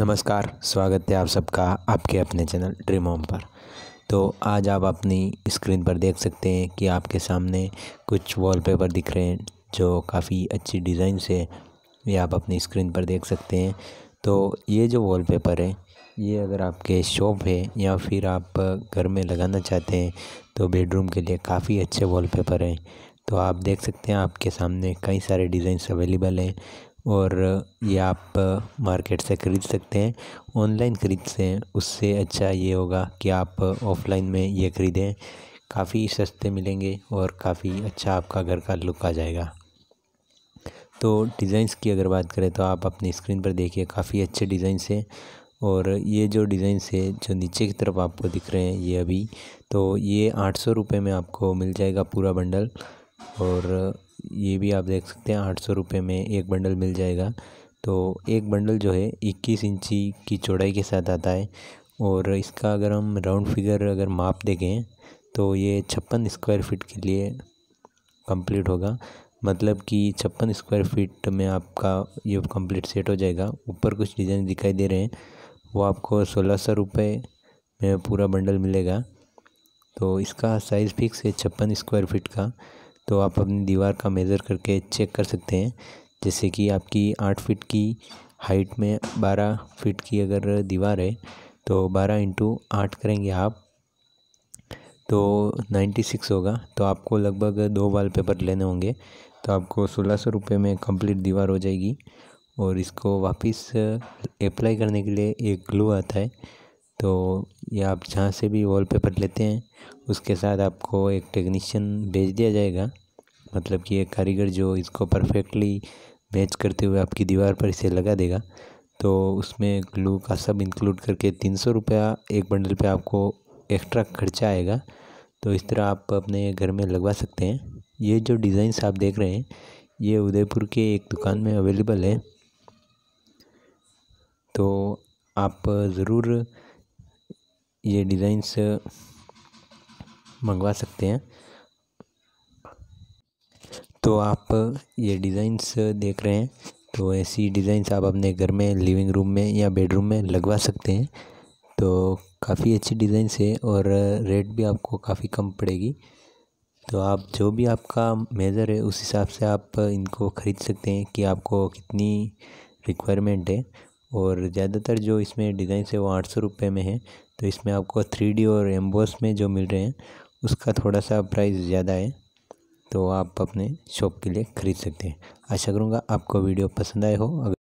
नमस्कार स्वागत है आप सबका आपके अपने चैनल ड्रीम होम पर तो आज आप अपनी स्क्रीन पर देख सकते हैं कि आपके सामने कुछ वॉलपेपर दिख रहे हैं जो काफ़ी अच्छी डिज़ाइन से ये आप अपनी स्क्रीन पर देख सकते हैं तो ये जो वॉलपेपर है ये अगर आपके शॉप है या फिर आप घर में लगाना चाहते हैं तो बेडरूम के लिए काफ़ी अच्छे वॉलपेपर हैं तो आप देख सकते हैं आपके सामने कई सारे डिज़ाइंस अवेलेबल हैं और ये आप मार्केट से ख़रीद सकते हैं ऑनलाइन ख़रीद से उससे अच्छा ये होगा कि आप ऑफ़लाइन में ये ख़रीदें काफ़ी सस्ते मिलेंगे और काफ़ी अच्छा आपका घर का लुक आ जाएगा तो डिज़ाइंस की अगर बात करें तो आप अपनी स्क्रीन पर देखिए काफ़ी अच्छे डिज़ाइन हैं और ये जो डिज़ाइन से जो नीचे की तरफ आपको दिख रहे हैं ये अभी तो ये आठ सौ रुपये में आपको मिल जाएगा पूरा बंडल और ये भी आप देख सकते हैं आठ सौ रुपये में एक बंडल मिल जाएगा तो एक बंडल जो है इक्कीस इंची की चौड़ाई के साथ आता है और इसका अगर हम राउंड फिगर अगर माप देखें तो ये छप्पन स्क्वायर फीट के लिए कंप्लीट होगा मतलब कि छप्पन स्क्वायर फीट में आपका ये कंप्लीट सेट हो जाएगा ऊपर कुछ डिज़ाइन दिखाई दे रहे हैं वो आपको सोलह सौ रुपये में पूरा बंडल मिलेगा तो इसका साइज़ फिक्स है छप्पन स्क्वायर फीट का तो आप अपनी दीवार का मेज़र करके चेक कर सकते हैं जैसे कि आपकी आठ फीट की हाइट में बारह फीट की अगर दीवार है तो बारह इंटू आठ करेंगे आप तो नाइन्टी सिक्स होगा तो आपको लगभग दो वाल पेपर लेने होंगे तो आपको सोलह सौ रुपये में कंप्लीट दीवार हो जाएगी और इसको वापस अप्लाई करने के लिए एक ग्लू आता है तो ये आप जहाँ से भी वॉलपेपर लेते हैं उसके साथ आपको एक टेक्नीशियन भेज दिया जाएगा मतलब कि एक कारीगर जो इसको परफेक्टली मैच करते हुए आपकी दीवार पर इसे लगा देगा तो उसमें ग्लू का सब इंक्लूड करके तीन सौ रुपया एक बंडल पे आपको एक्स्ट्रा खर्चा आएगा तो इस तरह आप अपने घर में लगवा सकते हैं ये जो डिज़ाइंस आप देख रहे हैं ये उदयपुर के एक दुकान में अवेलेबल है तो आप ज़रूर ये डिज़ाइंस मंगवा सकते हैं तो आप ये डिज़ाइंस देख रहे हैं तो ऐसी डिज़ाइंस आप अपने घर में लिविंग रूम में या बेडरूम में लगवा सकते हैं तो काफ़ी अच्छी डिज़ाइंस है और रेट भी आपको काफ़ी कम पड़ेगी तो आप जो भी आपका मेज़र है उस हिसाब से आप इनको ख़रीद सकते हैं कि आपको कितनी रिक्वायरमेंट है और ज़्यादातर जो इसमें डिज़ाइन है वो आठ सौ रुपये में है तो इसमें आपको थ्री डी और एम्बोस में जो मिल रहे हैं उसका थोड़ा सा प्राइस ज़्यादा है तो आप अपने शॉप के लिए ख़रीद सकते हैं आशा करूँगा आपको वीडियो पसंद आए हो अगर